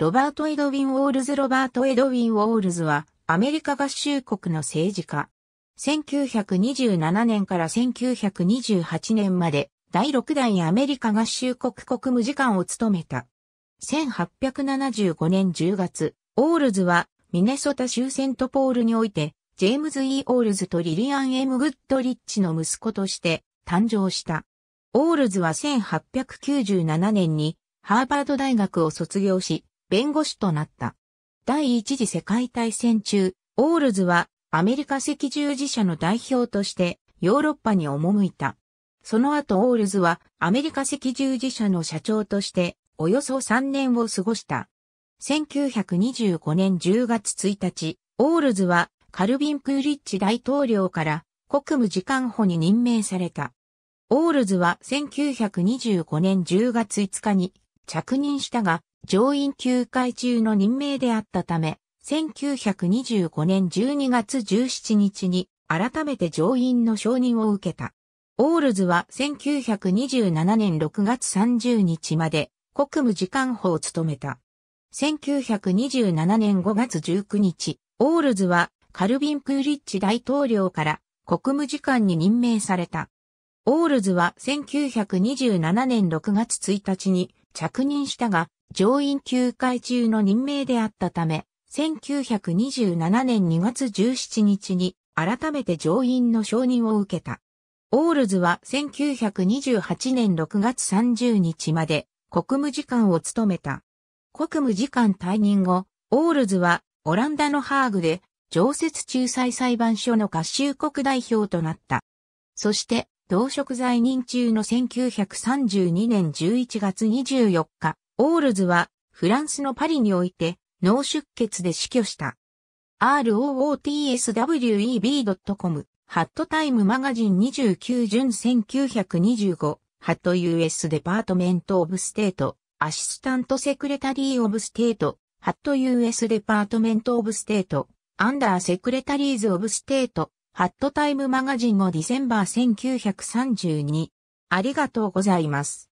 ロバート・エドウィン・ウォールズ・ロバート・エドウィン・ウォールズは、アメリカ合衆国の政治家。1927年から1928年まで、第6代アメリカ合衆国国務次官を務めた。1875年10月、オールズは、ミネソタ州セントポールにおいて、ジェームズ・ E・ オールズとリリアン・ M・ グッドリッチの息子として誕生した。オールズは1897年にハーバード大学を卒業し、弁護士となった。第一次世界大戦中、オールズはアメリカ赤十字社の代表としてヨーロッパに赴いた。その後オールズはアメリカ赤十字社の社長としておよそ3年を過ごした。1925年10月1日、オールズはカルビン・クーリッチ大統領から国務次官補に任命された。オールズは1925年10月5日に着任したが、上院休会中の任命であったため、1925年12月17日に改めて上院の承認を受けた。オールズは1927年6月30日まで国務次官補を務めた。1927年5月19日、オールズはカルビン・プーリッチ大統領から国務次官に任命された。オールズは1927年6月1日に着任したが、上院休会中の任命であったため、1927年2月17日に改めて上院の承認を受けた。オールズは1928年6月30日まで国務次官を務めた。国務次官退任後、オールズはオランダのハーグで常設仲裁裁判所の合衆国代表となった。そして、同職在任中の1932年11月24日、オールズはフランスのパリにおいて脳出血で死去した。rootsweb.com ハットタイムマガジン29順1925ハット US デパートメントオブステートアシスタントセクレタリーオブステートハット US デパートメントオブステートアンダーセクレタリーズオブステートハットタイムマガジンをディセンバー1932ありがとうございます。